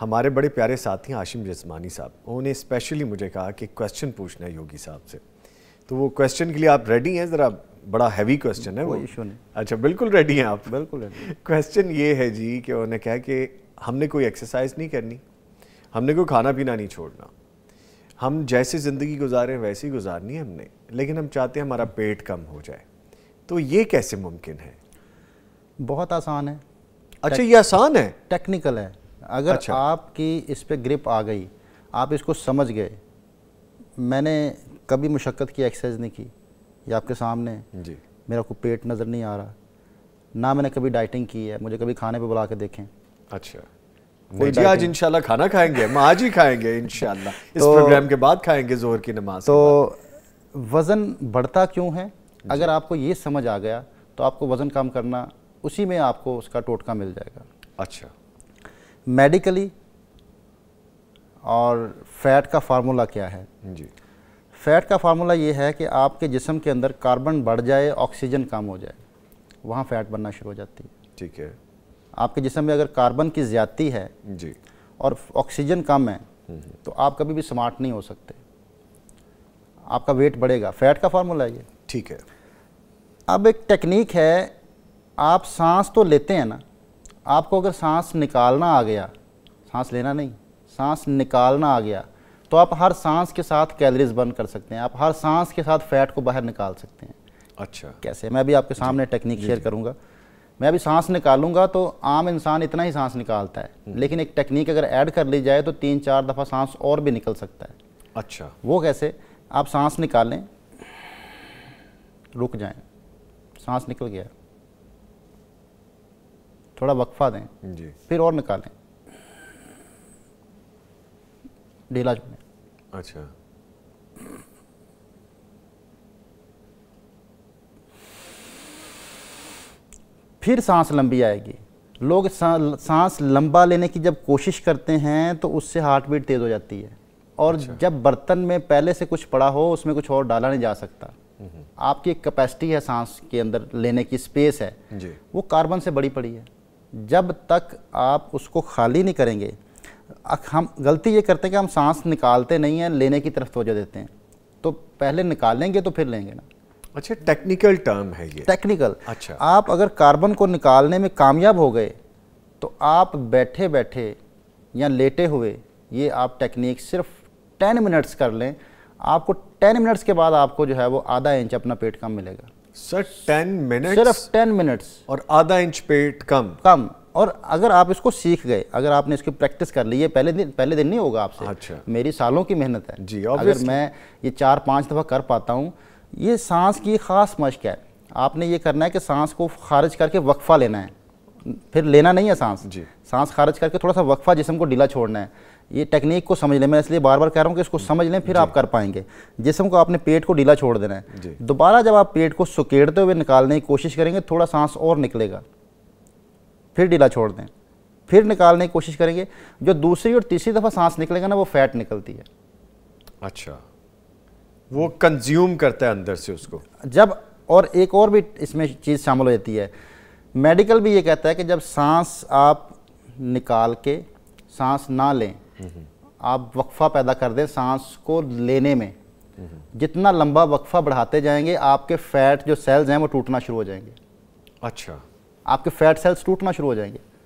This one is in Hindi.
हमारे बड़े प्यारे साथी आशिम जसमानी साहब उन्होंने स्पेशली मुझे कहा कि क्वेश्चन पूछना है योगी साहब से तो वो क्वेश्चन के लिए आप रेडी हैं ज़रा बड़ा हैवी क्वेश्चन है वो इशू नहीं अच्छा बिल्कुल रेडी हैं आप बिल्कुल क्वेश्चन ये है जी कि उन्होंने कहा कि हमने कोई एक्सरसाइज नहीं करनी हमने कोई खाना पीना नहीं छोड़ना हम जैसे ज़िंदगी गुजारे वैसे ही गुजारनी है हमने लेकिन हम चाहते हैं हमारा पेट कम हो जाए तो ये कैसे मुमकिन है बहुत आसान है अच्छा ये आसान है टेक्निकल है अगर अच्छा। आपकी इस पर ग्रिप आ गई आप इसको समझ गए मैंने कभी मुशक्क़त की एक्सरसाइज नहीं की या आपके सामने जी मेरा को पेट नज़र नहीं आ रहा ना मैंने कभी डाइटिंग की है मुझे कभी खाने पे बुला के देखें अच्छा जी आज इंशाल्लाह खाना खाएंगे हम आज ही खाएंगे इंशाल्लाह इस तो, प्रोग्राम के बाद खाएंगे जोर की नमाज तो वज़न बढ़ता क्यों है अगर आपको ये समझ आ गया तो आपको वज़न कम करना उसी में आपको उसका टोटका मिल जाएगा अच्छा मेडिकली और फैट का फार्मूला क्या है जी फैट का फार्मूला ये है कि आपके जिसम के अंदर कार्बन बढ़ जाए ऑक्सीजन कम हो जाए वहाँ फैट बनना शुरू हो जाती है ठीक है आपके जिसम में अगर कार्बन की ज़्यादती है जी और ऑक्सीजन कम है हम्म, हम्म। तो आप कभी भी स्मार्ट नहीं हो सकते आपका वेट बढ़ेगा फैट का फार्मूला ये ठीक है अब एक टेक्निक है आप सांस तो लेते हैं ना आपको अगर सांस निकालना आ गया सांस लेना नहीं सांस निकालना आ गया तो आप हर सांस के साथ कैलरीज बर्न कर सकते हैं आप हर सांस के साथ फैट को बाहर निकाल सकते हैं अच्छा कैसे मैं भी आपके सामने टेक्निक शेयर करूंगा मैं अभी सांस निकालूंगा तो आम इंसान इतना ही सांस निकालता है हम्म। लेकिन एक टेक्निक अगर ऐड कर ली जाए तो तीन चार दफ़ा सांस और भी निकल सकता है अच्छा वो कैसे आप सांस निकालें रुक जाए सांस निकल गया थोड़ा वक्फा दें जी फिर और निकालें डेला छोड़ें अच्छा फिर सांस लंबी आएगी लोग सांस लंबा लेने की जब कोशिश करते हैं तो उससे हार्ट बीट तेज़ हो जाती है और अच्छा। जब बर्तन में पहले से कुछ पड़ा हो उसमें कुछ और डाला नहीं जा सकता हम्म। आपकी एक कैपेसिटी है सांस के अंदर लेने की स्पेस है वो कार्बन से बड़ी पड़ी है जब तक आप उसको खाली नहीं करेंगे हम गलती ये करते हैं कि हम सांस निकालते नहीं हैं लेने की तरफ तोजह देते हैं तो पहले निकालेंगे तो फिर लेंगे ना अच्छा टेक्निकल टर्म है ये टेक्निकल अच्छा आप अगर कार्बन को निकालने में कामयाब हो गए तो आप बैठे बैठे या लेटे हुए ये आप टेक्निक सिर्फ टेन मिनट्स कर लें आपको टेन मिनट्स के बाद आपको जो है वो आधा इंच अपना पेट कम मिलेगा सर टेन मिनट सिर्फ टेन मिनट्स और आधा इंच पेट कम कम और अगर आप इसको सीख गए अगर आपने इसकी प्रैक्टिस कर ली है पहले दिन पहले दिन नहीं होगा आपसे अच्छा मेरी सालों की मेहनत है जी obviously. अगर मैं ये चार पांच दफ़ा कर पाता हूँ ये सांस की ख़ास मश्क है आपने ये करना है कि सांस को खारिज करके वक्फ़ा लेना है फिर लेना नहीं है सांस जी सांस खारिज करके थोड़ा सा वक्फ़ा जिसम को ढीला छोड़ना है ये टेक्निक को समझ लें मैं इसलिए बार बार कह रहा हूँ कि इसको समझ लें फिर आप कर पाएंगे जिसम को आपने पेट को ढीला छोड़ देना है दोबारा जब आप पेट को सुकेड़ते हुए निकालने की कोशिश करेंगे थोड़ा सांस और निकलेगा फिर ढीला छोड़ दें फिर निकालने की कोशिश करेंगे जो दूसरी और तीसरी दफ़ा सांस निकलेगा ना वो फैट निकलती है अच्छा वो कंज्यूम करता है अंदर से उसको जब और एक और भी इसमें चीज़ शामिल हो जाती है मेडिकल भी ये कहता है कि जब सांस आप निकाल के सांस ना लें आप वक्फा पैदा कर दें सांस को लेने में जितना लंबा वक्फा बढ़ाते जाएंगे आपके फैट जो सेल्स हैं वो टूटना शुरू हो जाएंगे अच्छा आपके फैट सेल्स टूटना शुरू हो जाएंगे